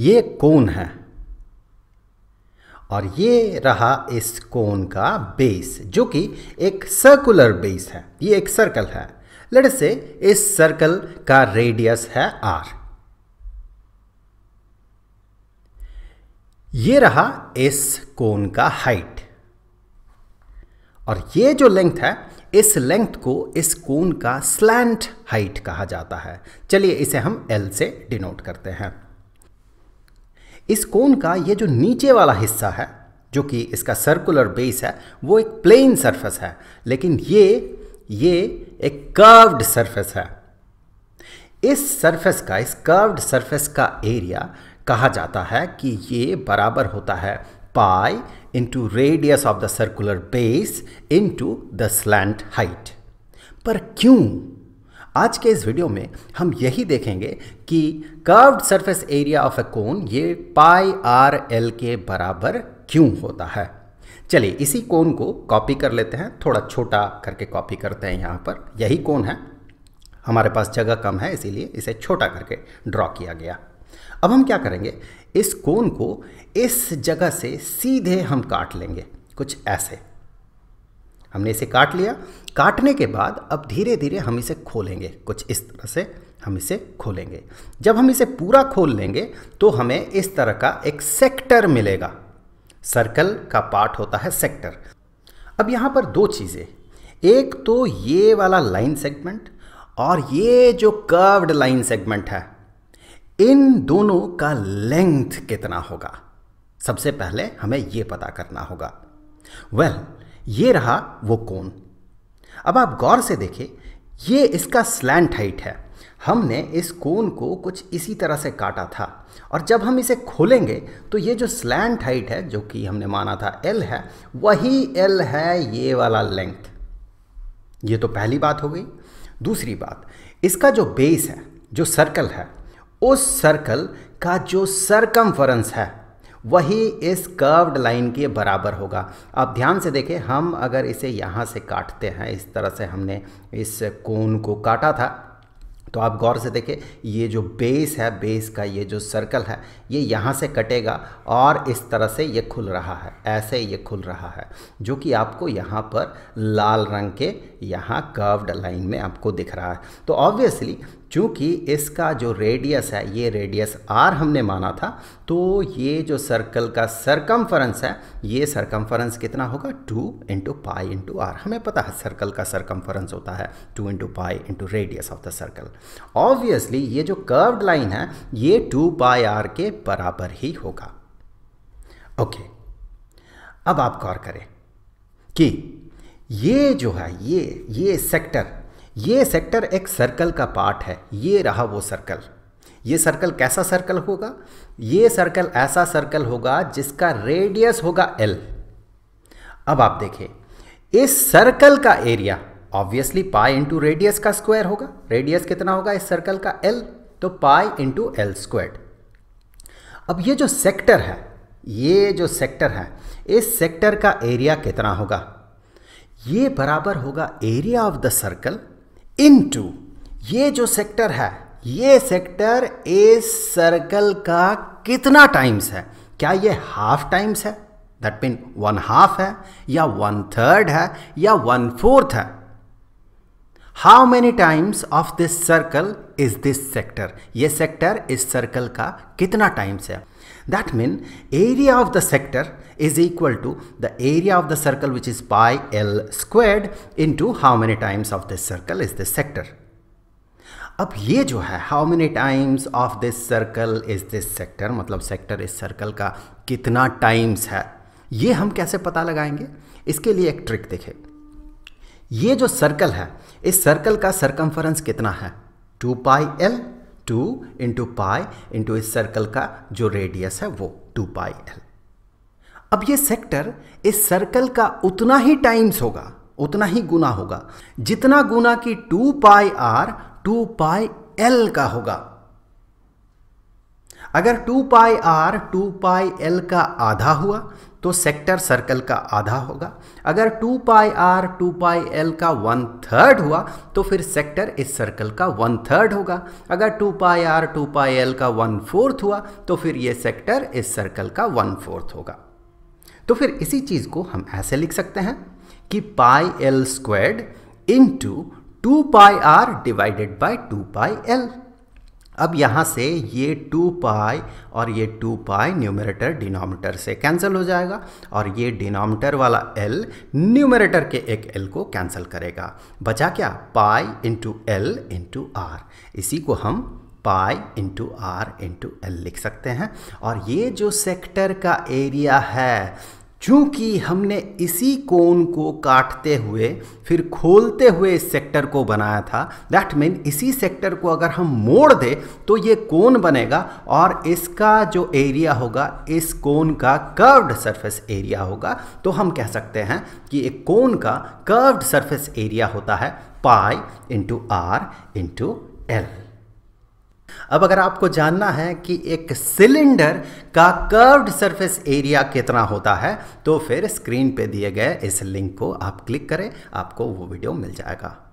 ये कोन है और ये रहा इस कोन का बेस जो कि एक सर्कुलर बेस है ये एक सर्कल है लड़ से इस सर्कल का रेडियस है आर ये रहा इस कोन का हाइट और ये जो लेंथ है इस लेंथ को इस कोन का स्लैंट हाइट कहा जाता है चलिए इसे हम एल से डिनोट करते हैं इस कोन का ये जो नीचे वाला हिस्सा है जो कि इसका सर्कुलर बेस है वो एक प्लेन सरफेस है लेकिन ये ये एक कर्व्ड सरफेस है इस सरफेस का इस कर्व्ड सरफेस का एरिया कहा जाता है कि ये बराबर होता है pi into radius of the circular base into the slant height पर क्यों आज के इस वीडियो में हम यही देखेंगे कि curved surface area of a cone ये पाई आर एल के बराबर क्यों होता है चलिए इसी कोन को कॉपी कर लेते हैं थोड़ा छोटा करके कॉपी करते हैं यहाँ पर यही कोन है हमारे पास जगह कम है इसीलिए इसे छोटा करके ड्रॉ किया गया अब हम क्या करेंगे इस कोन को इस जगह से सीधे हम काट लेंगे कुछ ऐसे हमने इसे काट लिया काटने के बाद अब धीरे धीरे हम इसे खोलेंगे कुछ इस तरह से हम इसे खोलेंगे जब हम इसे पूरा खोल लेंगे तो हमें इस तरह का एक सेक्टर मिलेगा सर्कल का पार्ट होता है सेक्टर अब यहाँ पर दो चीज़ें एक तो ये वाला लाइन सेगमेंट और ये जो कर्व्ड लाइन सेगमेंट है इन दोनों का लेंथ कितना होगा सबसे पहले हमें यह पता करना होगा वेल well, ये रहा वो कोन अब आप गौर से देखें ये इसका स्लैंट हाइट है हमने इस कोन को कुछ इसी तरह से काटा था और जब हम इसे खोलेंगे तो ये जो स्लैंट हाइट है जो कि हमने माना था एल है वही एल है ये वाला लेंथ ये तो पहली बात हो गई दूसरी बात इसका जो बेस है जो सर्कल है उस सर्कल का जो सरकमफरेंस है वही इस कर्व्ड लाइन के बराबर होगा आप ध्यान से देखें हम अगर इसे यहाँ से काटते हैं इस तरह से हमने इस कोन को काटा था तो आप गौर से देखें ये जो बेस है बेस का ये जो सर्कल है ये यहाँ से कटेगा और इस तरह से ये खुल रहा है ऐसे ये खुल रहा है जो कि आपको यहाँ पर लाल रंग के यहाँ कर्व्ड लाइन में आपको दिख रहा है तो ऑब्वियसली चूँकि इसका जो रेडियस है ये रेडियस आर हमने माना था तो ये जो सर्कल का सरकमफरेंस है ये सरकमफरेंस कितना होगा two into pi into R हमें पता है सर्कल का सरकमफरेंस होता है two into pi into radius of the circle obviously ये जो कर्व्ड लाइन है ये टू पाई आर के बराबर ही होगा ओके okay. अब आप गौर करें कि ये जो है ये ये सेक्टर ये सेक्टर एक सर्कल का पार्ट है ये रहा वो सर्कल ये सर्कल कैसा सर्कल होगा ये सर्कल ऐसा सर्कल होगा जिसका रेडियस होगा एल अब आप देखें इस सर्कल का area obviously pi into radius का स्क्वायर होगा रेडियस कितना होगा इस सर्कल का एल तो पाई इंटू एल स्क्वायर अब ये जो सेक्टर है ये जो सेक्टर है इस सेक्टर का एरिया कितना होगा ये बराबर होगा area of the circle into ये जो सेक्टर है ये सेक्टर इस सर्कल का कितना टाइम्स है क्या ये हाफ टाइम्स है दैट मीन वन हाफ है या वन थर्ड है या वन फोर्थ है how many times of this circle is this sector ये सेक्टर इस सर्कल का कितना टाइम्स है That mean area of the sector is equal to the area of the circle which is pi L squared into how many times of this circle is this sector. अब ये जो है how many times of this circle is this sector मतलब sector इस circle का कितना times है ये हम कैसे पता लगाएंगे इसके लिए एक ट्रिक देखें ये जो सर्कल है इस सर्कल का सर्कम्फरेंस कितना है two pi l two into pi into इस सर्कल का जो रेडियस है वो टू पाई एल अब ये सेक्टर इस सर्कल का उतना ही टाइम्स होगा उतना ही गुना होगा जितना गुना की two pi r two pi l का होगा अगर two pi r two pi l का आधा हुआ तो सेक्टर सर्कल का आधा होगा अगर two pi r two pi l का वन थर्ड हुआ तो फिर सेक्टर इस सर्कल का वन थर्ड होगा अगर two pi r two pi l का वन फोर्थ हुआ तो फिर ये सेक्टर इस सर्कल का वन फोर्थ होगा तो फिर इसी चीज़ को हम ऐसे लिख सकते हैं कि pi l squared into two pi r divided by two pi l अब यहाँ से ये टू पाई और ये टू पाई न्यूमरेटर डिनोमीटर से कैंसिल हो जाएगा और ये डिनोमीटर वाला एल न्यूमरेटर के एक एल को कैंसिल करेगा बचा क्या pi into l into r इसी को हम pi into r into l लिख सकते हैं और ये जो सेक्टर का एरिया है चूँकि हमने इसी कोन को काटते हुए फिर खोलते हुए इस सेक्टर को बनाया था दैट मीन इसी सेक्टर को अगर हम मोड़ दें तो ये कोन बनेगा और इसका जो एरिया होगा इस कोन का कर्व्ड सरफेस एरिया होगा तो हम कह सकते हैं कि एक कोन का कर्व्ड सरफेस एरिया होता है pi into r into l अब अगर आपको जानना है कि एक सिलेंडर का कर्व्ड सरफेस एरिया कितना होता है तो फिर स्क्रीन पे दिए गए इस लिंक को आप क्लिक करें आपको वो वीडियो मिल जाएगा